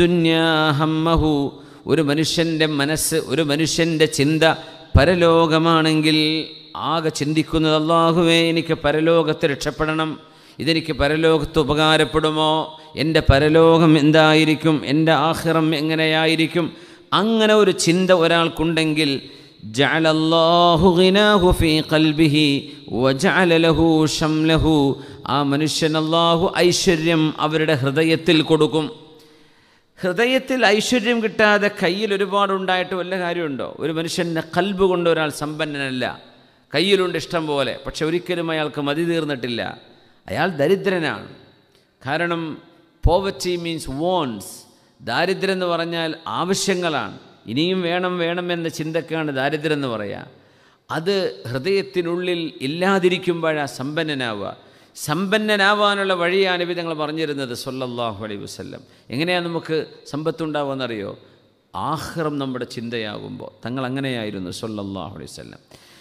ദുന്യാഹമ്മഹു ഒരു മനുഷ്യൻ്റെ മനസ്സ് ഒരു മനുഷ്യൻ്റെ ചിന്ത പരലോകമാണെങ്കിൽ ആകെ ചിന്തിക്കുന്നത് അള്ളാഹുവേ എനിക്ക് പരലോകത്ത് രക്ഷപ്പെടണം ഇതെനിക്ക് പരലോകത്ത് ഉപകാരപ്പെടുമോ എൻ്റെ പരലോകം എന്തായിരിക്കും എൻ്റെ ആഹ്റം എങ്ങനെയായിരിക്കും അങ്ങനെ ഒരു ചിന്ത ഒരാൾക്കുണ്ടെങ്കിൽ ജഅലല്ലാഹു ഗിനാഹു ഫീ ഖൽബിഹി വജാലലഹു ഷംലഹു ആ മനുഷ്യൻ ഐശ്വര്യം അവരുടെ ഹൃദയത്തിൽ കൊടുക്കും ഹൃദയത്തിൽ ഐശ്വര്യം കിട്ടാതെ കയ്യിൽ ഒരുപാട് ഉണ്ടായിട്ട് വല്ല കാര്യമുണ്ടോ ഒരു മനുഷ്യൻ്റെ കൽബ് കൊണ്ട് ഒരാൾ സമ്പന്നനല്ല കയ്യിലുണ്ട് ഇഷ്ടം പോലെ പക്ഷെ ഒരിക്കലും അയാൾക്ക് മതി തീർന്നിട്ടില്ല അയാൾ ദരിദ്രനാണ് കാരണം പോവർട്ടി മീൻസ് വോൺസ് ദാരിദ്ര്യം എന്ന് പറഞ്ഞാൽ ആവശ്യങ്ങളാണ് ഇനിയും വേണം വേണം എന്ന ചിന്തക്കാണ് ദാരിദ്ര്യം എന്ന് പറയുക അത് ഹൃദയത്തിനുള്ളിൽ ഇല്ലാതിരിക്കുമ്പോഴാണ് സമ്പന്നനാവുക സമ്പന്നനാവാനുള്ള വഴിയാണ് ഇവ ഞങ്ങൾ പറഞ്ഞിരുന്നത് സൊല്ലാഹു അലൈ വസ്ല്ലം എങ്ങനെയാണ് നമുക്ക് സമ്പത്തുണ്ടാവുകയെന്നറിയോ ആഹ്റം നമ്മുടെ ചിന്തയാകുമ്പോൾ തങ്ങൾ അങ്ങനെയായിരുന്നു സൊല്ലാഹു അലൈഹി